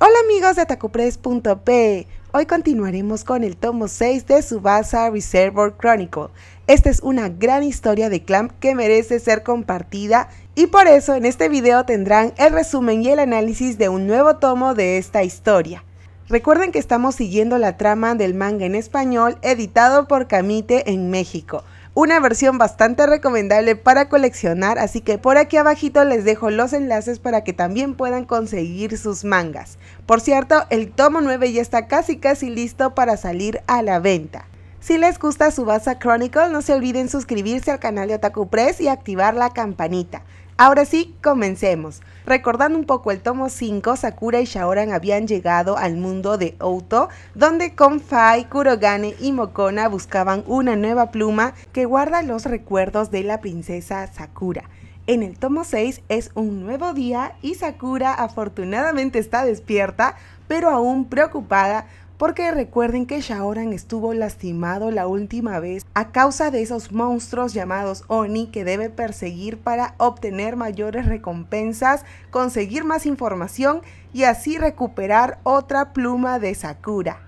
Hola amigos de Atacopress.p, hoy continuaremos con el tomo 6 de Subasa Reservoir Chronicle. Esta es una gran historia de Clamp que merece ser compartida y por eso en este video tendrán el resumen y el análisis de un nuevo tomo de esta historia. Recuerden que estamos siguiendo la trama del manga en español editado por Camite en México una versión bastante recomendable para coleccionar, así que por aquí abajito les dejo los enlaces para que también puedan conseguir sus mangas. Por cierto, el tomo 9 ya está casi casi listo para salir a la venta. Si les gusta Subasa Chronicle, no se olviden suscribirse al canal de Otaku Press y activar la campanita. Ahora sí, comencemos. Recordando un poco el tomo 5, Sakura y Shaoran habían llegado al mundo de Outo, donde Fai, Kurogane y Mokona buscaban una nueva pluma que guarda los recuerdos de la princesa Sakura. En el tomo 6 es un nuevo día y Sakura afortunadamente está despierta, pero aún preocupada porque recuerden que Shaoran estuvo lastimado la última vez a causa de esos monstruos llamados Oni que debe perseguir para obtener mayores recompensas, conseguir más información y así recuperar otra pluma de Sakura.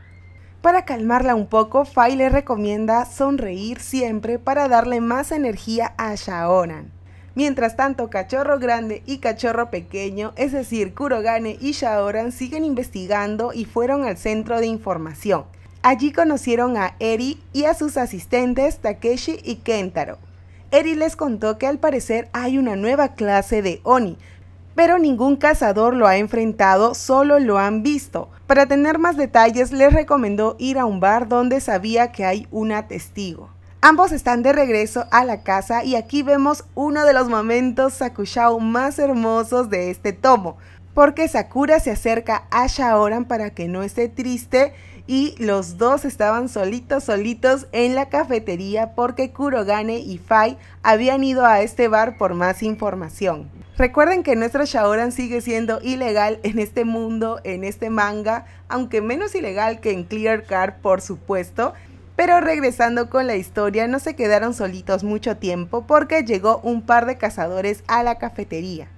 Para calmarla un poco, Fai le recomienda sonreír siempre para darle más energía a Shaoran. Mientras tanto, Cachorro Grande y Cachorro Pequeño, es decir, Kurogane y Shaoran, siguen investigando y fueron al centro de información. Allí conocieron a Eri y a sus asistentes Takeshi y Kentaro. Eri les contó que al parecer hay una nueva clase de Oni, pero ningún cazador lo ha enfrentado, solo lo han visto. Para tener más detalles les recomendó ir a un bar donde sabía que hay una testigo. Ambos están de regreso a la casa y aquí vemos uno de los momentos Sakushao más hermosos de este tomo, porque Sakura se acerca a Shaoran para que no esté triste y los dos estaban solitos, solitos en la cafetería porque Kurogane y Fai habían ido a este bar por más información. Recuerden que nuestro Shaoran sigue siendo ilegal en este mundo, en este manga, aunque menos ilegal que en Clear Card, por supuesto, pero regresando con la historia, no se quedaron solitos mucho tiempo porque llegó un par de cazadores a la cafetería.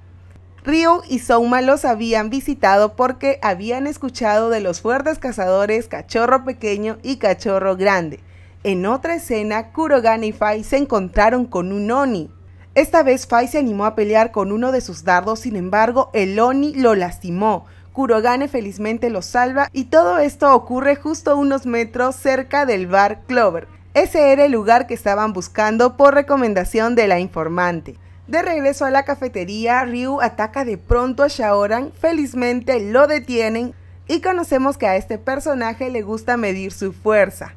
Ryu y Souma los habían visitado porque habían escuchado de los fuertes cazadores Cachorro Pequeño y Cachorro Grande. En otra escena, Kurogane y Fai se encontraron con un Oni. Esta vez Fai se animó a pelear con uno de sus dardos, sin embargo, el Oni lo lastimó, Kurogane felizmente lo salva y todo esto ocurre justo unos metros cerca del bar Clover. Ese era el lugar que estaban buscando por recomendación de la informante. De regreso a la cafetería, Ryu ataca de pronto a Shaoran, felizmente lo detienen y conocemos que a este personaje le gusta medir su fuerza.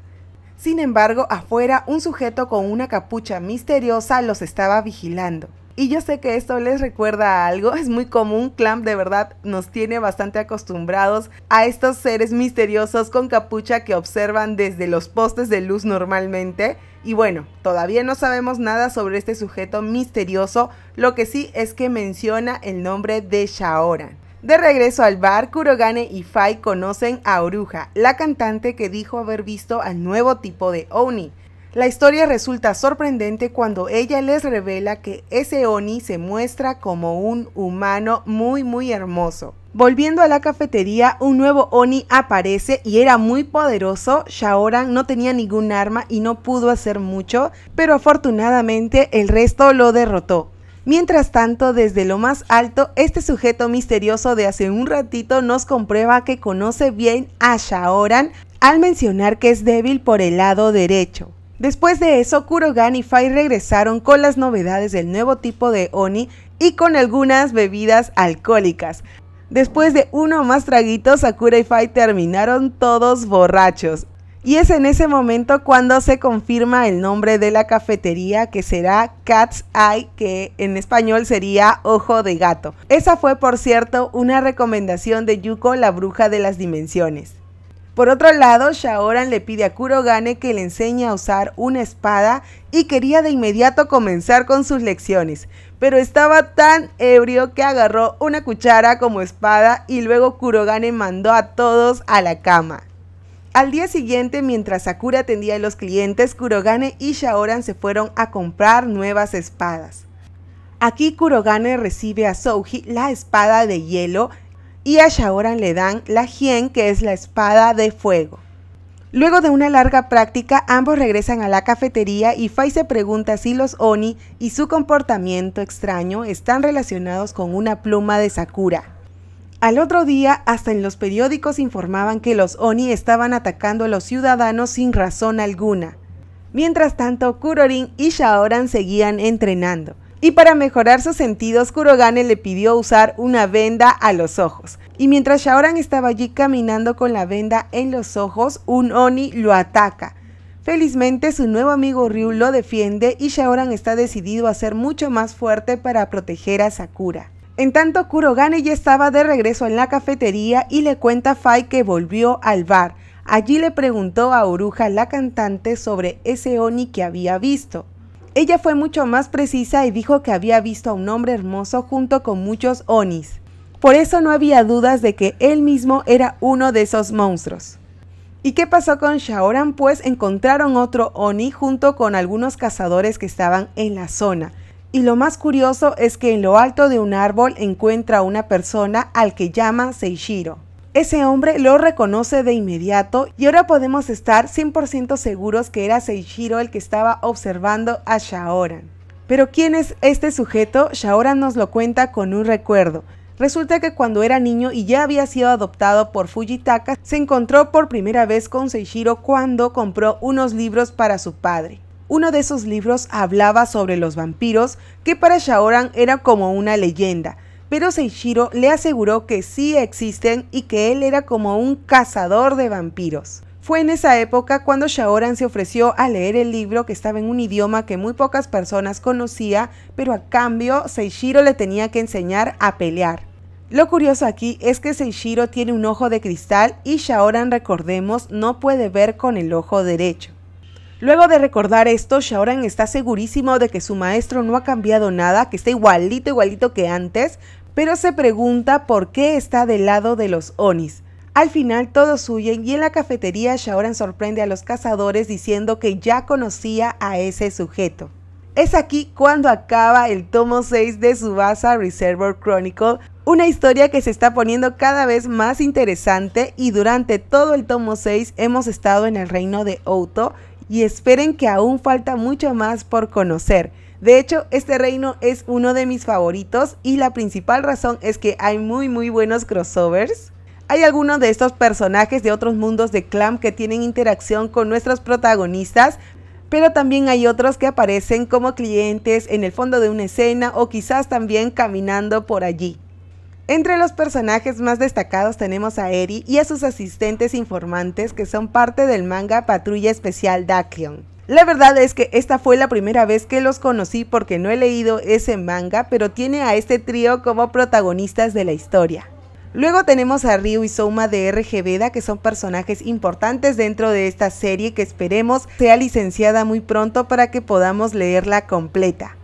Sin embargo, afuera un sujeto con una capucha misteriosa los estaba vigilando. Y yo sé que esto les recuerda a algo, es muy común, Clamp de verdad nos tiene bastante acostumbrados a estos seres misteriosos con capucha que observan desde los postes de luz normalmente. Y bueno, todavía no sabemos nada sobre este sujeto misterioso, lo que sí es que menciona el nombre de Shaoran. De regreso al bar, Kurogane y Fai conocen a Oruja, la cantante que dijo haber visto al nuevo tipo de Oni. La historia resulta sorprendente cuando ella les revela que ese Oni se muestra como un humano muy muy hermoso. Volviendo a la cafetería, un nuevo Oni aparece y era muy poderoso. Shaoran no tenía ningún arma y no pudo hacer mucho, pero afortunadamente el resto lo derrotó. Mientras tanto, desde lo más alto, este sujeto misterioso de hace un ratito nos comprueba que conoce bien a Shaoran al mencionar que es débil por el lado derecho. Después de eso, Kurogan y Fai regresaron con las novedades del nuevo tipo de Oni y con algunas bebidas alcohólicas. Después de uno más traguitos, Sakura y Fai terminaron todos borrachos. Y es en ese momento cuando se confirma el nombre de la cafetería que será Cat's Eye, que en español sería Ojo de Gato. Esa fue, por cierto, una recomendación de Yuko, la bruja de las dimensiones. Por otro lado, Shaoran le pide a Kurogane que le enseñe a usar una espada y quería de inmediato comenzar con sus lecciones, pero estaba tan ebrio que agarró una cuchara como espada y luego Kurogane mandó a todos a la cama. Al día siguiente, mientras Sakura atendía a los clientes, Kurogane y Shaoran se fueron a comprar nuevas espadas. Aquí Kurogane recibe a Souji la espada de hielo y a Shaoran le dan la Hien, que es la espada de fuego. Luego de una larga práctica, ambos regresan a la cafetería y Fai se pregunta si los Oni y su comportamiento extraño están relacionados con una pluma de Sakura. Al otro día, hasta en los periódicos informaban que los Oni estaban atacando a los ciudadanos sin razón alguna. Mientras tanto, Kurorin y Shaoran seguían entrenando. Y para mejorar sus sentidos, Kurogane le pidió usar una venda a los ojos. Y mientras Shaoran estaba allí caminando con la venda en los ojos, un Oni lo ataca. Felizmente su nuevo amigo Ryu lo defiende y Shaoran está decidido a ser mucho más fuerte para proteger a Sakura. En tanto, Kurogane ya estaba de regreso en la cafetería y le cuenta a Fai que volvió al bar. Allí le preguntó a Oruja la cantante sobre ese Oni que había visto. Ella fue mucho más precisa y dijo que había visto a un hombre hermoso junto con muchos onis. Por eso no había dudas de que él mismo era uno de esos monstruos. ¿Y qué pasó con Shaoran? Pues encontraron otro Oni junto con algunos cazadores que estaban en la zona. Y lo más curioso es que en lo alto de un árbol encuentra a una persona al que llama Seishiro. Ese hombre lo reconoce de inmediato y ahora podemos estar 100% seguros que era Seishiro el que estaba observando a Shaoran. Pero ¿quién es este sujeto? Shaoran nos lo cuenta con un recuerdo. Resulta que cuando era niño y ya había sido adoptado por Fujitaka, se encontró por primera vez con Seishiro cuando compró unos libros para su padre. Uno de esos libros hablaba sobre los vampiros, que para Shaoran era como una leyenda, pero Seishiro le aseguró que sí existen y que él era como un cazador de vampiros. Fue en esa época cuando Shaoran se ofreció a leer el libro que estaba en un idioma que muy pocas personas conocía, pero a cambio Seishiro le tenía que enseñar a pelear. Lo curioso aquí es que Seishiro tiene un ojo de cristal y Shaoran, recordemos, no puede ver con el ojo derecho. Luego de recordar esto, Shaoran está segurísimo de que su maestro no ha cambiado nada, que está igualito, igualito que antes, pero se pregunta por qué está del lado de los Onis. Al final todos huyen y en la cafetería Shaoran sorprende a los cazadores diciendo que ya conocía a ese sujeto. Es aquí cuando acaba el tomo 6 de Subasa Reservoir Chronicle, una historia que se está poniendo cada vez más interesante y durante todo el tomo 6 hemos estado en el reino de Outo y esperen que aún falta mucho más por conocer. De hecho, este reino es uno de mis favoritos y la principal razón es que hay muy muy buenos crossovers. Hay algunos de estos personajes de otros mundos de Clam que tienen interacción con nuestros protagonistas, pero también hay otros que aparecen como clientes en el fondo de una escena o quizás también caminando por allí. Entre los personajes más destacados tenemos a Eri y a sus asistentes informantes que son parte del manga Patrulla Especial Daklion. La verdad es que esta fue la primera vez que los conocí porque no he leído ese manga, pero tiene a este trío como protagonistas de la historia. Luego tenemos a Ryu y Souma de RG que son personajes importantes dentro de esta serie que esperemos sea licenciada muy pronto para que podamos leerla completa.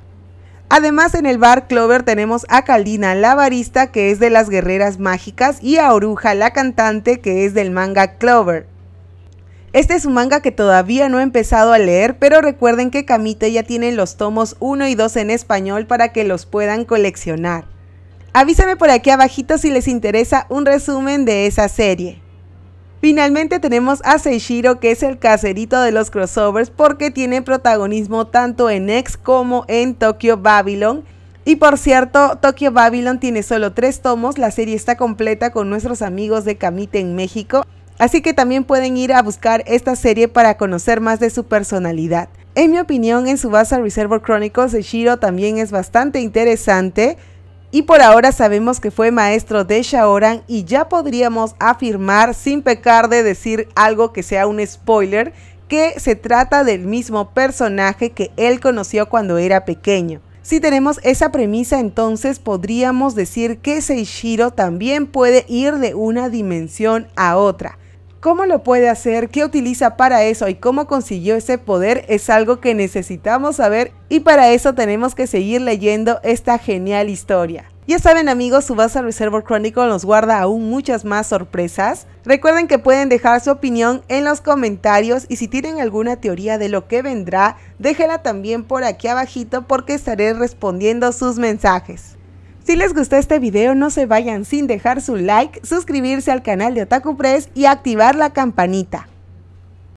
Además en el bar Clover tenemos a Kaldina la barista que es de las guerreras mágicas y a Oruja la cantante que es del manga Clover. Este es un manga que todavía no he empezado a leer, pero recuerden que Kamite ya tiene los tomos 1 y 2 en español para que los puedan coleccionar. Avísame por aquí abajito si les interesa un resumen de esa serie. Finalmente tenemos a Seishiro que es el caserito de los crossovers porque tiene protagonismo tanto en X como en Tokyo Babylon. Y por cierto, Tokyo Babylon tiene solo tres tomos, la serie está completa con nuestros amigos de Kamite en México Así que también pueden ir a buscar esta serie para conocer más de su personalidad. En mi opinión, en su base Subasa Reservoir Chronicles, Shiro también es bastante interesante. Y por ahora sabemos que fue maestro de Shaoran y ya podríamos afirmar, sin pecar de decir algo que sea un spoiler, que se trata del mismo personaje que él conoció cuando era pequeño. Si tenemos esa premisa, entonces podríamos decir que Seishiro también puede ir de una dimensión a otra. ¿Cómo lo puede hacer? ¿Qué utiliza para eso? ¿Y cómo consiguió ese poder? Es algo que necesitamos saber y para eso tenemos que seguir leyendo esta genial historia. Ya saben amigos, su Subasa Reservoir Chronicle nos guarda aún muchas más sorpresas. Recuerden que pueden dejar su opinión en los comentarios y si tienen alguna teoría de lo que vendrá, déjela también por aquí abajito porque estaré respondiendo sus mensajes. Si les gustó este video no se vayan sin dejar su like, suscribirse al canal de Otaku Press y activar la campanita.